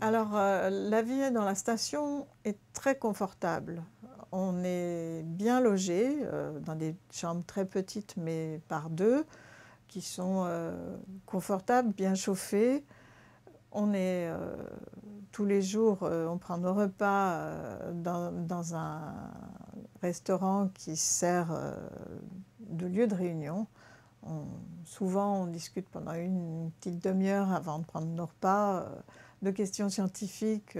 Alors, euh, la vie dans la station est très confortable. On est bien logé euh, dans des chambres très petites, mais par deux, qui sont euh, confortables, bien chauffées on est euh, tous les jours, euh, on prend nos repas euh, dans, un restaurant qui sert de lieu de réunion. souvent, on discute pendant une petite demi-heure avant de prendre nos repas de questions scientifiques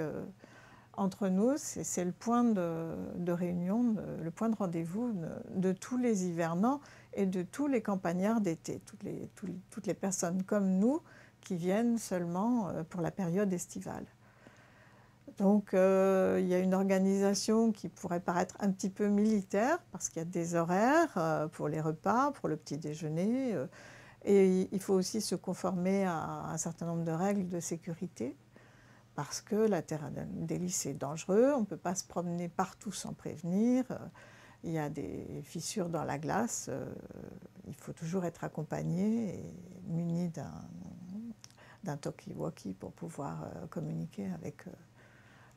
entre nous. C'est le point de, réunion, le point de rendez-vous de, tous les hivernants et de tous les campagnards d'été, toutes toutes les personnes comme nous qui viennent seulement euh, pour la période estivale. Donc euh, il y a une organisation qui pourrait paraître un petit peu militaire parce qu'il y a des horaires euh, pour les repas, pour le petit déjeuner. et il faut aussi se conformer à un certain nombre de règles de sécurité parce que la terre d'hélice est dangereuse, on ne peut pas se promener partout sans prévenir. Il y a des fissures dans la glace, il faut toujours être accompagné et muni d'un d'un talkie-walkie pour pouvoir euh, communiquer avec euh,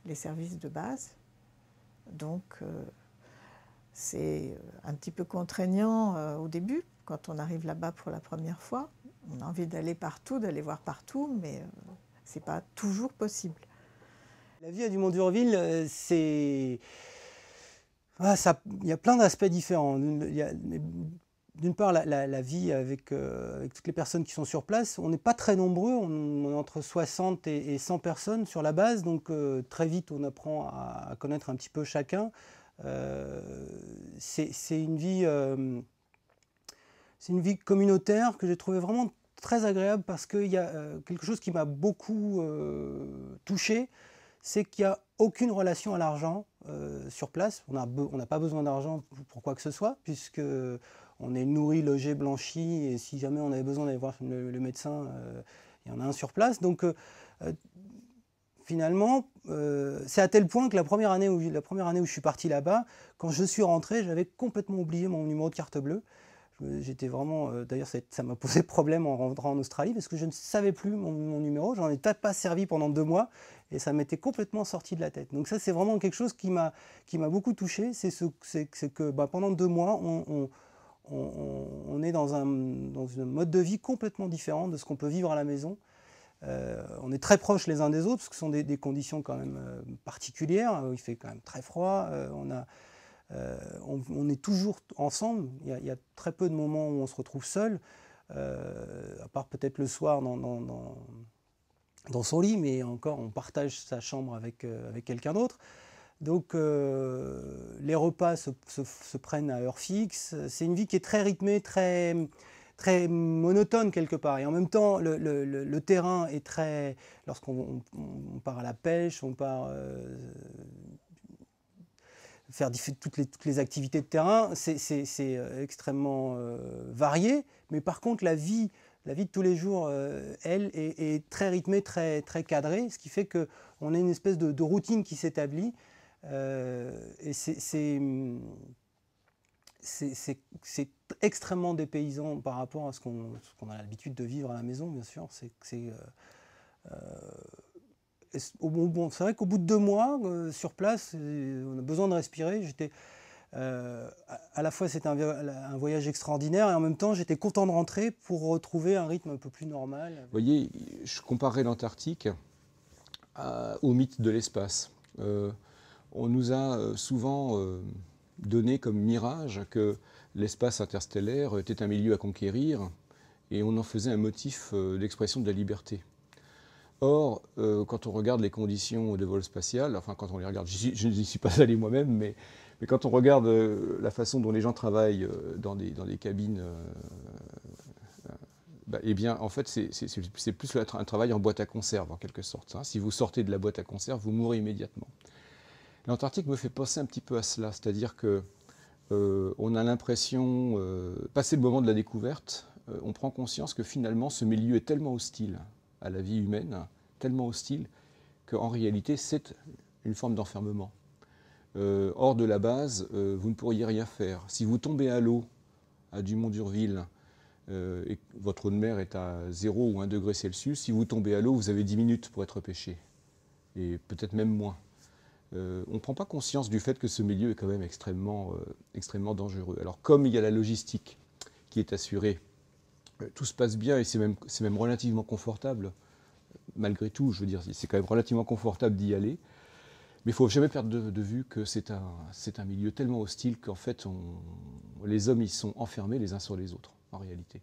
les services de base. Donc, euh, c'est un petit peu contraignant au début, quand on arrive là-bas pour la première fois. On a envie d'aller partout, d'aller voir partout, mais ce n'est pas toujours possible. La vie à Dumont-Durville, c'est... Ah, il y a plein d'aspects différents d'une part, la, vie euh, avec, toutes les personnes qui sont sur place, on n'est pas très nombreux, on, est entre 60 et, 100 personnes sur la base, donc euh, très vite on apprend à, connaître un petit peu chacun. Euh, c'est une vie, c'est une vie communautaire que j'ai trouvé vraiment très agréable parce qu'il y a quelque chose qui m'a beaucoup touché, c'est qu'il n'y a aucune relation à l'argent. Euh, sur place. On n'a pas besoin d'argent pour quoi que ce soit, puisque on est nourri, logé, blanchi, et si jamais on avait besoin d'aller voir le, médecin, euh, il y en a un sur place. Donc euh, finalement, c'est à tel point que la première année où, la première année où je suis parti là-bas, quand je suis rentré, j'avais complètement oublié mon numéro de carte bleue. Euh, j'étais vraiment. Euh, d'ailleurs, ça m'a posé problème en rentrant en Australie parce que je ne savais plus mon, numéro. J'en ai pas servi pendant deux mois et ça m'était complètement sorti de la tête. Donc, ça, c'est vraiment quelque chose qui m'a beaucoup touché. C'est ce, que bah, pendant deux mois, on, on est dans un, dans mode de vie complètement différent de ce qu'on peut vivre à la maison. Euh, on est très proches les uns des autres, parce que ce sont des, conditions quand même particulières. Il fait quand même très froid. on a euh, on, est toujours ensemble. Il y, a, très peu de moments où on se retrouve seul, euh, à part peut-être le soir dans, son lit, mais encore, on partage sa chambre avec, euh, avec quelqu'un d'autre. Donc les repas se, prennent à heure fixe. C'est une vie qui est très rythmée, très, très monotone quelque part. Et en même temps, le, terrain est très... Lorsqu'on part à la pêche, on part faire toutes les, activités de terrain, c'est euh, extrêmement euh, varié. Mais par contre, la vie la vie de tous les jours, euh, elle, est, très rythmée, très, cadrée, ce qui fait qu'on a une espèce de, routine qui s'établit. et c'est extrêmement dépaysant par rapport à ce qu'on a l'habitude de vivre à la maison, bien sûr. C'est bon, c'est vrai qu'au bout de deux mois, euh, sur place, on a besoin de respirer. J'étais, euh, à la fois, c'était un, voyage extraordinaire et en même temps, j'étais content de rentrer pour retrouver un rythme un peu plus normal. Vous voyez, je comparais l'Antarctique euh, au mythe de l'espace. on nous a souvent donné comme mirage que l'espace interstellaire était un milieu à conquérir et on en faisait un motif d'expression de la liberté. Or, euh, quand on regarde les conditions de vol spatial, enfin quand on les regarde, je n'y suis pas allé moi-même, mais, quand on regarde euh, la façon dont les gens travaillent euh, dans, des, cabines, bah, eh bien en fait c'est plus un travail en boîte à conserve en quelque sorte. Hein. Si vous sortez de la boîte à conserve, vous mourrez immédiatement. L'Antarctique me fait penser un petit peu à cela, c'est-à-dire qu'on a l'impression, passé le moment de la découverte, on prend conscience que finalement ce milieu est tellement hostile à la vie humaine, tellement hostile, qu'en réalité, c'est une forme d'enfermement. Euh, hors de la base, euh, vous ne pourriez rien faire. Si vous tombez à l'eau, à Dumont-d'Urville, euh, et votre eau de mer est à 0 ou 1 degré Celsius, si vous tombez à l'eau, vous avez 10 minutes pour être pêché, et peut-être même moins. on ne prend pas conscience du fait que ce milieu est quand même extrêmement, extrêmement dangereux. Alors comme il y a la logistique qui est assurée euh, tout se passe bien et c'est même, relativement confortable, malgré tout, je veux dire, c'est quand même relativement confortable d'y aller. Mais il ne faut jamais perdre de, vue que c'est un, milieu tellement hostile qu'en fait, les hommes, y sont enfermés les uns sur les autres, en réalité.